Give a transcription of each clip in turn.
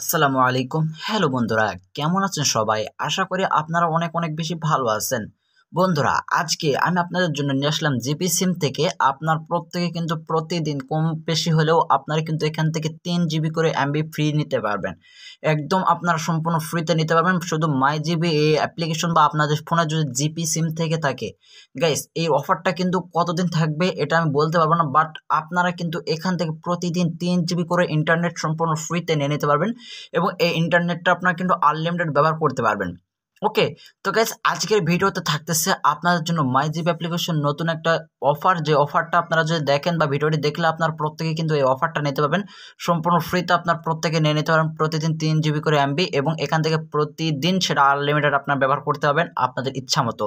আসসালামু আলাইকুম হ্যালো বন্ধুরা কেমন আছেন সবাই আশা করি আপনারা অনেক অনেক বেশি ভালো আছেন বন্ধুরা আজকে আমি আপনাদের জন্য নিয়ে আসলাম জিপি সিম থেকে আপনার প্রত্যেকে কিন্তু প্রতিদিন কম বেশি হলেও আপনারা কিন্তু এখান থেকে তিন জিবি করে এমবি ফ্রি নিতে পারবেন একদম আপনারা সম্পূর্ণ ফ্রিতে নিতে পারবেন শুধু মাই জিবি এই অ্যাপ্লিকেশন বা আপনাদের ফোনে যদি জিপি সিম থেকে থাকে গাইস এই অফারটা কিন্তু কতদিন থাকবে এটা আমি বলতে পারবো না বাট আপনারা কিন্তু এখান থেকে প্রতিদিন তিন জিবি করে ইন্টারনেট সম্পূর্ণ ফ্রিতে নিয়ে নিতে পারবেন এবং এই ইন্টারনেটটা আপনারা কিন্তু আনলিমিটেড ব্যবহার করতে পারবেন ওকে তো গ্যাস আজকের ভিডিওতে থাকতেছে আপনাদের জন্য মাই জিপ অ্যাপ্লিকেশন নতুন একটা অফার যে অফারটা আপনারা যদি দেখেন বা ভিডিওটি দেখলে আপনার প্রত্যেকে কিন্তু এই অফারটা নিতে পারবেন সম্পূর্ণ ফ্রিতে আপনার প্রত্যেকে নিয়ে নিতে পারেন প্রতিদিন তিন জিবি করে এমবি এবং এখান থেকে প্রতিদিন সেটা আনলিমিটেড আপনার ব্যবহার করতে পারবেন আপনাদের ইচ্ছা মতো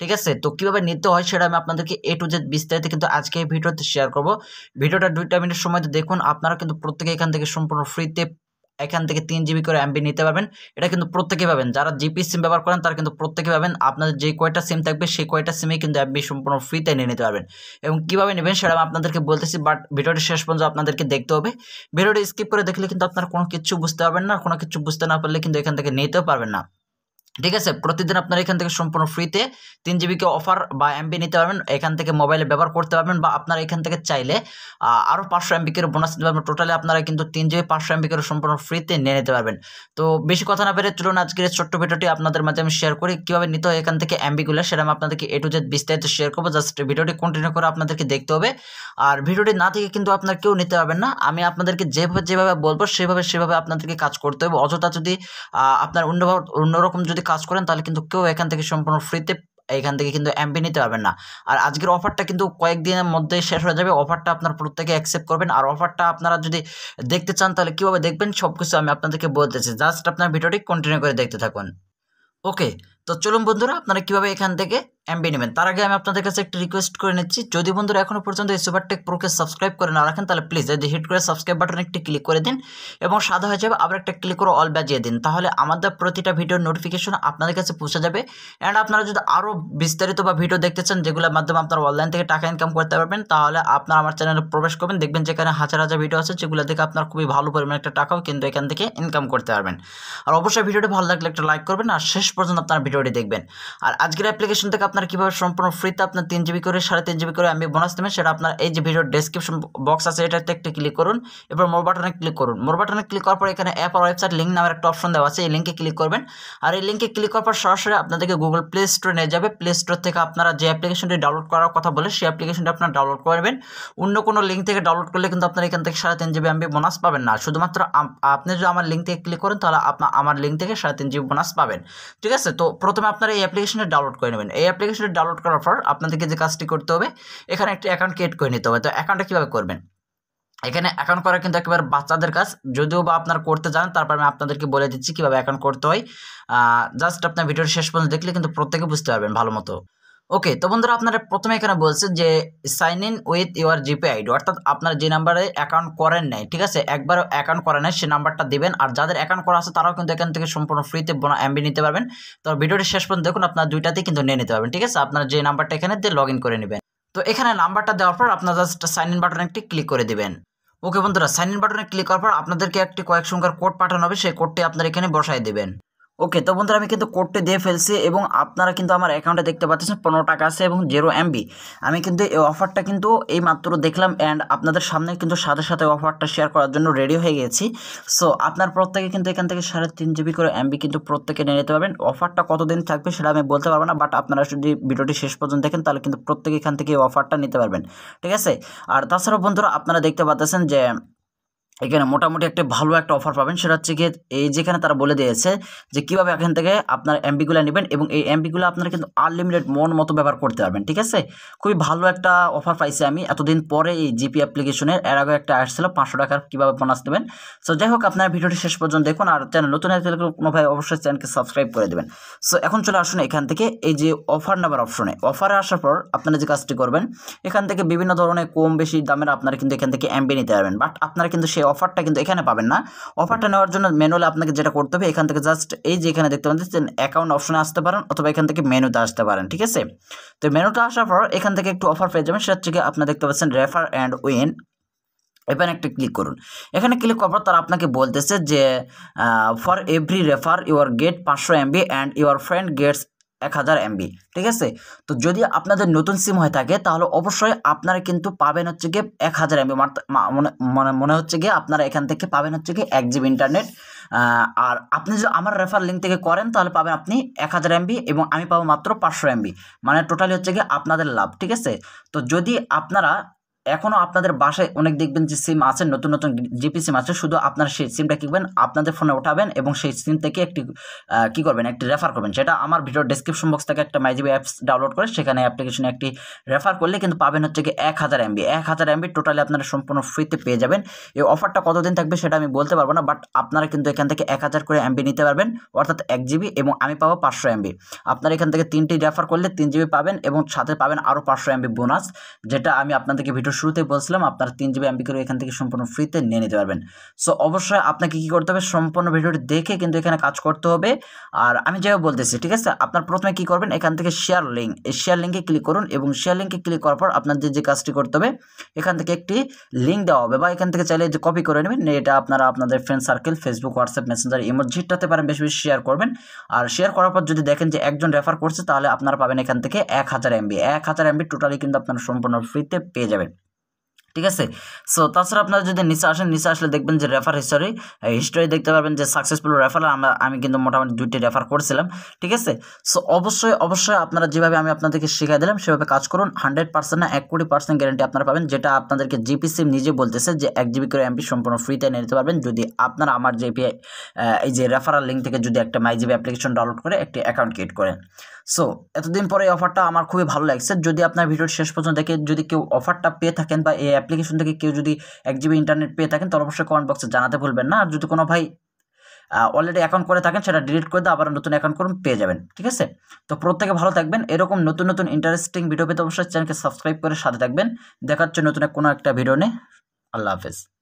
ঠিক আছে তো কীভাবে নিতে হয় সেটা আমি আপনাদেরকে এ টু জেড বিস্তারিত কিন্তু আজকে এই ভিডিওতে শেয়ার করব ভিডিওটা দুইটা মিনিট সময় দেখুন আপনারা কিন্তু প্রত্যেকে এখান থেকে সম্পূর্ণ ফ্রিতে এখান থেকে তিন জিবি করে এমবি নিতে পারবেন এটা কিন্তু প্রত্যেকে পাবেন যারা জিপি সিম ব্যবহার করেন তারা কিন্তু প্রত্যেকে পাবেন আপনাদের যে কয়টা সিম থাকবে সেই কয়টা সিমে কিন্তু এমবি সম্পূর্ণ ফ্রিতে নিয়ে নিতে পারবেন এবং কীভাবে নেবেন সেটা আমি আপনাদেরকে বলতেছি বাট ভিডিওটি শেষ পর্যন্ত আপনাদেরকে দেখতে হবে ভিডিওটি স্কিপ করে দেখলে কিন্তু আপনারা কোনো কিছু বুঝতে পারবেন না কোনো কিছু বুঝতে না পারলে কিন্তু এখান থেকে নিতেও পারবেন না ঠিক আছে প্রতিদিন আপনারা এখান থেকে সম্পূর্ণ ফ্রিতে তিন জিবিকে অফার বা এমবি নিতে পারবেন এখান থেকে মোবাইলে ব্যবহার করতে পারবেন বা আপনারা এখান থেকে চাইলে আরও পাঁচশো এমবি বোনাস নিতে পারবেন টোটালি আপনারা কিন্তু তিন জিবি পাঁচশো এমবি করে সম্পূর্ণ ফ্রিতে নিয়ে নিতে পারবেন তো বেশি কথা না পেরে চলুন আজকের এই ছোট্ট ভিডিওটি আপনাদের মাঝে আমি শেয়ার করি কীভাবে নিতে হয় এখান থেকে এমবিগুলো সেটা আমি আপনাদেরকে এ টু জেড বিস্তারিত শেয়ার করবো জাস্ট ভিডিওটি কন্টিনিউ করে আপনাদেরকে দেখতে হবে আর ভিডিওটি না থেকে কিন্তু আপনার কেউ নিতে পারবেন না আমি আপনাদেরকে যেভাবে যেভাবে বলবো সেভাবে সেভাবে আপনাদেরকে কাজ করতে হবে অযথা যদি আপনার অন্য অন্যরকম যদি কাজ করেন তাহলে কিন্তু কেউ এখান থেকে সম্পূর্ণ ফ্রিতে এখান থেকে কিন্তু এমবি নিতে পারবেন না আর আজকের অফারটা কিন্তু কয়েকদিনের মধ্যে শেষ হয়ে যাবে অফারটা আপনার প্রত্যেকে অ্যাকসেপ্ট করবেন আর অফারটা আপনারা যদি দেখতে চান তাহলে কীভাবে দেখবেন সব কিছু আমি আপনাদেরকে বলতেছি জাস্ট আপনার ভিডিওটি কন্টিনিউ করে দেখতে থাকুন ওকে তো চলুন বন্ধুরা আপনারা কীভাবে এখান থেকে এমবি নেবেন তার আগে আমি আপনাদের কাছে একটি রিকোয়েস্ট করে নিচ্ছি যদি বন্ধুরা এখনও পর্যন্ত এই সুপারটেক প্রোকে সাবস্ক্রাইব করে না রাখেন তাহলে প্লিজ যদি যে হিট করে সাবস্ক্রাইব বাটন একটি ক্লিক করে দিন এবং সাদা হয়ে যাবে আবার একটা ক্লিক করে অল বাজিয়ে দিন তাহলে আমাদের প্রতিটা ভিডিওর নোটিফিকেশন আপনাদের কাছে পৌঁছে যাবে অ্যান্ড আপনারা যদি আরও বিস্তারিত বা ভিডিও দেখতে চান যেগুলোর মাধ্যমে আপনারা অনলাইন থেকে টাকা ইনকাম করতে পারবেন তাহলে আপনারা আমার চ্যানেলে প্রবেশ করবেন দেখবেন যেখানে হাজার হাজার ভিডিও আছে যেগুলো দেখে আপনারা খুবই ভালো পরিমাণে একটা টাকাও কিন্তু এখান থেকে ইনকাম করতে পারবেন আর অবশ্যই ভিডিওটি ভালো লাগলে একটা লাইক করবেন আর শেষ পর্যন্ত আপনারা ভিডিওটি দেখবেন আর আজকের অ্যাপ্লিকেশন থেকে আপনার আপনার কীভাবে সম্পূর্ণ ফ্রিতে আপনার তিন জিবি করে সাড়ে তিন জিবি করে আমি বোনাস দেবেন সেটা আপনার এই যে ভিডিও ডেসক্রিপশন বক্স আছে এটাতে একটি ক্লিক করুন এবার মোর বাটনে ক্লিক করুন মোর বাটনে ক্লিক করার পর এখানে অ্যাপ আর ওয়েবসাইট লিঙ্ক নামের একটা অপশন দেওয়া আছে এই লিঙ্কে ক্লিক করবেন আর এই লিঙ্কে ক্লিক করার পর সরাসরি আপনাদেরকে গুগল প্লে স্টোরে নিয়ে যাবে প্লে স্টোর থেকে আপনারা যে অ্যাপ্লিকেশনটি ডাউনলোড করার কথা বলে সেই অ্যাপ্লিকেশনটি আপনারা ডাউনলোড করবেন অন্য কোনো লিঙ্ক থেকে ডাউনলোড করলে কিন্তু আপনারা এখান থেকে সাড়ে তিন জিবি এমবি বোনাস পাবেন না শুধুমাত্র আপনি যদি আমার লিঙ্ক থেকে ক্লিক করেন তাহলে আপনার আমার লিঙ্ক থেকে সাড়ে তিন জিবি বোনাস পাবেন ঠিক আছে তো প্রথমে আপনারা এই অ্যাপ্লিকেশনটা ডাউনলোড করে নেবেন এই অ্যাপ্লিকেশনটি ডাউনলোড করার পর আপনাদেরকে যে কাজটি করতে হবে এখানে একটি অ্যাকাউন্ট ক্রিয়েট করে নিতে হবে তো অ্যাকাউন্টটা কীভাবে করবেন এখানে অ্যাকাউন্ট করা কিন্তু একেবারে বাচ্চাদের কাজ যদিও বা আপনার করতে যান তারপর আমি আপনাদেরকে বলে দিচ্ছি কীভাবে অ্যাকাউন্ট করতে হয় জাস্ট আপনার ভিডিওর শেষ পর্যন্ত দেখলে কিন্তু প্রত্যেকে বুঝতে পারবেন ভালো মতো ওকে তো বন্ধুরা আপনারা প্রথমে এখানে বলছে যে sign in with your GPay ID অর্থাৎ আপনার যে নাম্বারে অ্যাকাউন্ট করেন নাই ঠিক আছে একবার অ্যাকাউন্ট করেন নাই সে নাম্বারটা দেবেন আর যাদের অ্যাকাউন্ট করা আছে তারাও কিন্তু এখান থেকে সম্পূর্ণ ফ্রিতে বোনা এমবি নিতে পারবেন তো ভিডিওটি শেষ পর্যন্ত দেখুন আপনার দুইটাতেই কিন্তু নিয়ে নিতে পারবেন ঠিক আছে আপনার যে নাম্বারটা এখানে দিয়ে লগ করে নেবেন তো এখানে নাম্বারটা দেওয়ার পর আপনার জাস্ট সাইন ইন বাটনে একটি ক্লিক করে দেবেন ওকে বন্ধুরা সাইন ইন বাটনে ক্লিক করার পর আপনাদেরকে একটি কয়েক সংখ্যার কোড পাঠানো হবে সেই কোডটি আপনার এখানে বসায় দেবেন ওকে তো বন্ধুরা আমি কিন্তু কোডটি দিয়ে ফেলছি এবং আপনারা কিন্তু আমার অ্যাকাউন্টে দেখতে পাচ্ছেন পনেরো টাকা আছে এবং জিরো এমবি আমি কিন্তু এই অফারটা কিন্তু এই মাত্র দেখলাম অ্যান্ড আপনাদের সামনে কিন্তু সাথে সাথে অফারটা শেয়ার করার জন্য রেডি হয়ে গেছি সো আপনার প্রত্যেকে কিন্তু এখান থেকে সাড়ে তিন জিবি করে এমবি কিন্তু প্রত্যেকে নিয়ে নিতে পারবেন অফারটা কতদিন থাকবে সেটা আমি বলতে পারবো না বাট আপনারা যদি ভিডিওটি শেষ পর্যন্ত দেখেন তাহলে কিন্তু প্রত্যেকে এখান থেকে অফারটা নিতে পারবেন ঠিক আছে আর তাছাড়াও বন্ধুরা আপনারা দেখতে পাচ্ছেন যে এখানে মোটামুটি একটা ভালো একটা অফার পাবেন সেটা হচ্ছে গিয়ে এই যেখানে তারা বলে দিয়েছে যে কীভাবে এখান থেকে আপনার এমবিগুলো নেবেন এবং এই এমবিগুলো আপনারা কিন্তু আনলিমিটেড মন মতো ব্যবহার করতে পারবেন ঠিক আছে খুবই ভালো একটা অফার পাইছি আমি এতদিন পরে এই জিপি অ্যাপ্লিকেশনের এর আগে একটা আসছিল পাঁচশো টাকার কীভাবে বোনাস দেবেন সো যাই হোক আপনার ভিডিওটি শেষ পর্যন্ত দেখুন আর চ্যানেল নতুন কোনো ভাই অবশ্যই চ্যানেলকে সাবস্ক্রাইব করে দেবেন সো এখন চলে আসুন এখান থেকে এই যে অফার নেবার অপশনে অফারে আসার পর আপনারা যে কাজটি করবেন এখান থেকে বিভিন্ন ধরনের কম বেশি দামের আপনারা কিন্তু এখান থেকে এমবি নিতে পারবেন বাট আপনারা কিন্তু সেই অফারটা কিন্তু এখানে পাবেন না অফারটা নেওয়ার জন্য ম্যানুয়ালি আপনাকে যেটা করতে হবে এখান থেকে জাস্ট এই যে এখানে দেখতে পাচ্ছেন অ্যাকাউন্ট অপশনে আসতে পারেন অথবা এখান থেকে মেনুতে আসতে পারেন ঠিক আছে তো মেনুটা আসার পর এখান থেকে একটু অফার পেয়ে যাবেন সেটা থেকে আপনারা দেখতে পাচ্ছেন রেফার অ্যান্ড উইন এখানে একটা ক্লিক করুন এখানে ক্লিক করার পর তারা আপনাকে বলতেছে যে for every refer your get পাঁচশো MB and your friend gets এক হাজার এমবি ঠিক আছে তো যদি আপনাদের নতুন সিম হয়ে থাকে তাহলে অবশ্যই আপনারা কিন্তু পাবেন হচ্ছে গিয়ে এক হাজার এমবি মানে মনে হচ্ছে গিয়ে আপনারা এখান থেকে পাবেন হচ্ছে গিয়ে এক জিবি ইন্টারনেট আর আপনি যদি আমার রেফার লিঙ্ক থেকে করেন তাহলে পাবেন আপনি এক হাজার এমবি এবং আমি পাবো মাত্র পাঁচশো এমবি মানে টোটালি হচ্ছে গিয়ে আপনাদের লাভ ঠিক আছে তো যদি আপনারা এখনও আপনাদের বাসায় অনেক দেখবেন যে সিম আছে নতুন নতুন জিপি সিম আছে শুধু আপনার সেই সিমটা করবেন আপনাদের ফোনে ওঠাবেন এবং সেই সিম থেকে একটি কী করবেন একটি রেফার করবেন সেটা আমার ভিডিও ডিসক্রিপশন বক্স থেকে একটা মাইজিবি অ্যাপস ডাউনলোড করে সেখানে অ্যাপ্লিকেশনে একটি রেফার করলে কিন্তু পাবেন হচ্ছে কি এক হাজার এমবি এক হাজার এমবি টোটালি আপনারা সম্পূর্ণ ফ্রিতে পেয়ে যাবেন এই অফারটা কতদিন থাকবে সেটা আমি বলতে পারবো না বাট আপনারা কিন্তু এখান থেকে এক হাজার করে এমবি নিতে পারবেন অর্থাৎ এক জিবি এবং আমি পাবো পাঁচশো এমবি আপনারা এখান থেকে তিনটি রেফার করলে তিন জিবি পাবেন এবং সাথে পাবেন আরও পাঁচশো এমবি বোনাস যেটা আমি আপনাদেরকে ভিডিও ভিডিও শুরুতে বলছিলাম আপনার তিন জিবি এমবি করে এখান থেকে সম্পূর্ণ ফ্রিতে নিয়ে নিতে পারবেন সো অবশ্যই আপনাকে কি করতে হবে সম্পূর্ণ ভিডিওটি দেখে কিন্তু এখানে কাজ করতে হবে আর আমি যেভাবে বলতেছি ঠিক আছে আপনার প্রথমে কি করবেন এখান থেকে শেয়ার লিঙ্ক এই শেয়ার লিঙ্কে ক্লিক করুন এবং শেয়ার লিঙ্কে ক্লিক করার পর আপনার যে যে কাজটি করতে হবে এখান থেকে একটি লিঙ্ক দেওয়া হবে বা এখান থেকে চাইলে যে কপি করে নেবেন এটা আপনারা আপনাদের friend circle Facebook WhatsApp Messenger ইমোজিটাতে পারেন বেশি বেশি শেয়ার করবেন আর শেয়ার করার পর যদি দেখেন যে একজন রেফার করছে তাহলে আপনারা পাবেন এখান থেকে এক হাজার এমবি এক হাজার এমবি টোটালি কিন্তু আপনারা সম্পূর্ণ ফ্রিতে পেয়ে যাবেন ঠিক আছে সো তাছাড়া আপনারা যদি নিচে আসেন নিচে আসলে দেখবেন যে রেফার হিস্টোরি হিস্টোরি দেখতে পারবেন যে সাকসেসফুল রেফার আমরা আমি কিন্তু মোটামুটি দুইটি রেফার করছিলাম ঠিক আছে সো অবশ্যই অবশ্যই আপনারা যেভাবে আমি আপনাদেরকে শিখাই দিলাম সেভাবে কাজ করুন হান্ড্রেড পার্সেন্ট না এক কোটি পার্সেন্ট গ্যারান্টি আপনারা পাবেন যেটা আপনাদেরকে জিপি সিম নিজে বলতেছে যে এক জিবি করে এমপি সম্পূর্ণ ফ্রিতে নিতে পারবেন যদি আপনারা আমার যে এই যে রেফারাল লিঙ্ক থেকে যদি একটা মাই জিবি অ্যাপ্লিকেশন ডাউনলোড করে একটি অ্যাকাউন্ট ক্রিয়েট করেন সো এতদিন পরে এই অফারটা আমার খুবই ভালো লাগছে যদি আপনার ভিডিওর শেষ পর্যন্ত দেখে যদি কেউ অফারটা পেয়ে থাকেন বা এই অ্যাপ্লিকেশন থেকে কেউ যদি এক জিবি ইন্টারনেট পেয়ে থাকেন তাহলে অবশ্যই কমেন্ট বক্সে জানাতে ভুলবেন না আর যদি কোনো ভাই অলরেডি অ্যাকাউন্ট করে থাকেন সেটা ডিলিট করে দিয়ে আবার নতুন অ্যাকাউন্ট করুন পেয়ে যাবেন ঠিক আছে তো প্রত্যেকে ভালো থাকবেন এরকম নতুন নতুন ইন্টারেস্টিং ভিডিও পেতে অবশ্যই চ্যানেলকে সাবস্ক্রাইব করে সাথে থাকবেন দেখার হচ্ছে নতুন কোনো একটা ভিডিও নিয়ে আল্লাহ হাফেজ